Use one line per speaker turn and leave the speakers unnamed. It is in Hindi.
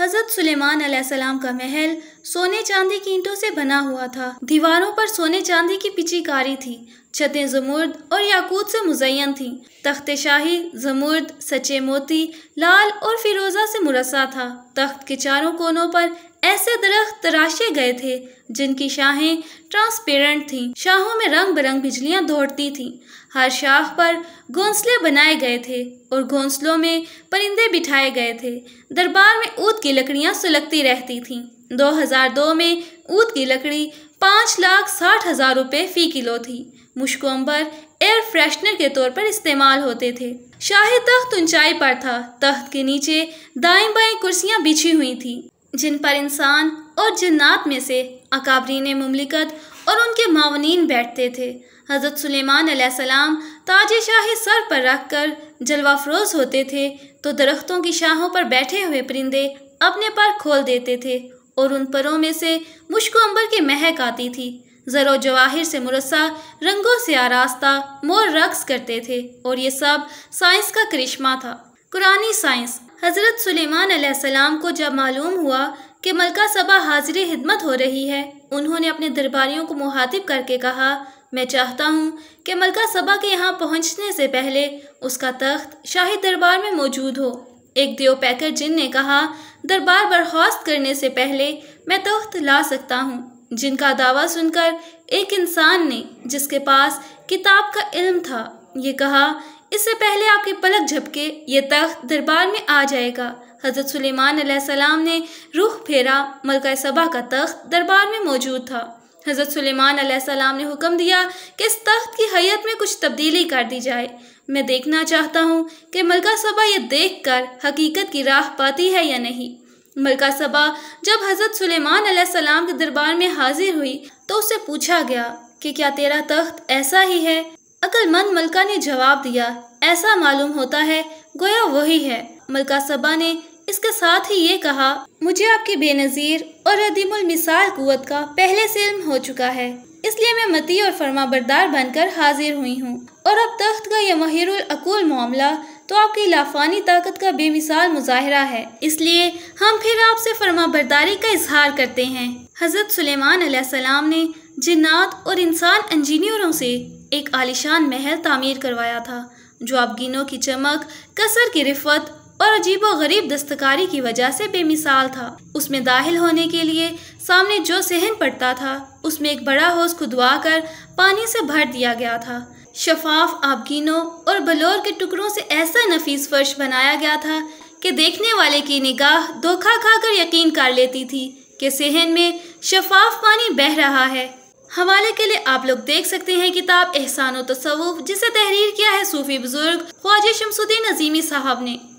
हजरत सुलेमान अलैहिस्सलाम का महल सोने चांदी की ईंटों से बना हुआ था दीवारों पर सोने चांदी की पिचीकारी थी छतें जमुर्द और याकूत से मुजयन थी तख्त शाही जमुर्द सच्चे मोती लाल और फिरोजा से मुरसा था तख्त के चारों कोनों पर ऐसे दरख्त तराशे गए थे जिनकी शाहें ट्रांसपेरेंट थीं। शाहों में रंग बिरंग बिजलियां दौड़ती थीं। हर शाख पर घोंसले बनाए गए थे और घोंसलों में परिंदे बिठाए गए थे दरबार में ऊद की लकड़ियां सुलगती रहती थीं। 2002 में ऊद की लकड़ी पाँच लाख साठ हज़ार रुपये फ़ी किलो थी मुश्क अंबर एयर फ्रेशनर के तौर पर इस्तेमाल होते थे शाही तख्त ऊंचाई पर था तख्त के नीचे दाएं बाएं कुर्सियां बिछी हुई थी जिन पर इंसान और जन्नात में से अकाबरीन ममलिकत और उनके मावनीन बैठते थे हज़रत सुलेमान सलाम ताज शाह सर पर रख कर जलवा फरोज होते थे तो दरख्तों की शाहों पर बैठे हुए परिंदे अपने पर खोल देते थे और उन परों में से मुश्को अंबर की महक आती थी जरो जवाहिर से मुरसा रंगों से आरास्ता मोर रक्स करते थे और ये सब साइंस का करिश्मा था कुरानी साइंस हज़रत सुलेमान को जब मालूम हुआ कि मलका सबा हाजिर हिदमत हो रही है उन्होंने अपने दरबारियों को मुहातिब करके कहा मैं चाहता हूँ कि मलका सबा के यहाँ पहुँचने से पहले उसका तख्त शाही दरबार में मौजूद हो एक दियो पैकर जिन ने कहा दरबार बर्खास्त करने से पहले मैं तख्त ला सकता हूँ जिनका दावा सुनकर एक इंसान ने जिसके पास किताब का इल्म था ये कहा इससे पहले आपके पलक झपके ये तख्त दरबार में आ जाएगा हज़रत सुलेमान सलाम ने रुख फेरा मलका सबा का तख्त दरबार में मौजूद था हज़रत सुलेमान सलाम ने हुक्म दिया कि इस तख्त की हैत में कुछ तब्दीली कर दी जाए मैं देखना चाहता हूँ कि मलका सबा यह देख कर हकीकत की राह पाती है या नहीं मलका सबा जब हज़रत सुलेमान सलाम के दरबार में हाजिर हुई तो उससे पूछा गया कि क्या तेरा तख्त ऐसा ही है अकलमंद मलका ने जवाब दिया ऐसा मालूम होता है गोया वही है मलका सबा ने इसके साथ ही ये कहा मुझे आपकी बेनज़ीर और अदीमुल मिसाल कुत का पहले से इल्म हो चुका है इसलिए मैं मती और फर्मा बरदार बनकर हाजिर हुई हूँ और अब तख्त का यह महिरुल मामला तो आपकी लाफानी ताकत का बेमिसाल मुजाहरा है इसलिए हम फिर आपसे फर्मा बरदारी का इजहार करते हैं हज़रत सुलेमान ने जिन्नात और इंसान इंजीनियरों से एक आलिशान महल तामीर करवाया था जो अबगिनों की चमक कसर की रिफत और अजीब गरीब दस्तकारी की वजह से बेमिसाल था उसमें दाखिल होने के लिए सामने जो सहन पड़ता था उसमें एक बड़ा हौज खुदवा कर पानी से भर दिया गया था शफाफ आबगिनों और बलोर के टुकड़ों से ऐसा नफीस फर्श बनाया गया था कि देखने वाले की निगाह धोखा खाकर यकीन कर लेती थी कि सहन में शफाफ पानी बह रहा है हवाले के लिए आप लोग देख सकते हैं किताब एहसान तसवुफ जिसे तहरीर किया है सूफी बुजुर्ग ख्वाजा शमसुद्दीन अजीमी साहब ने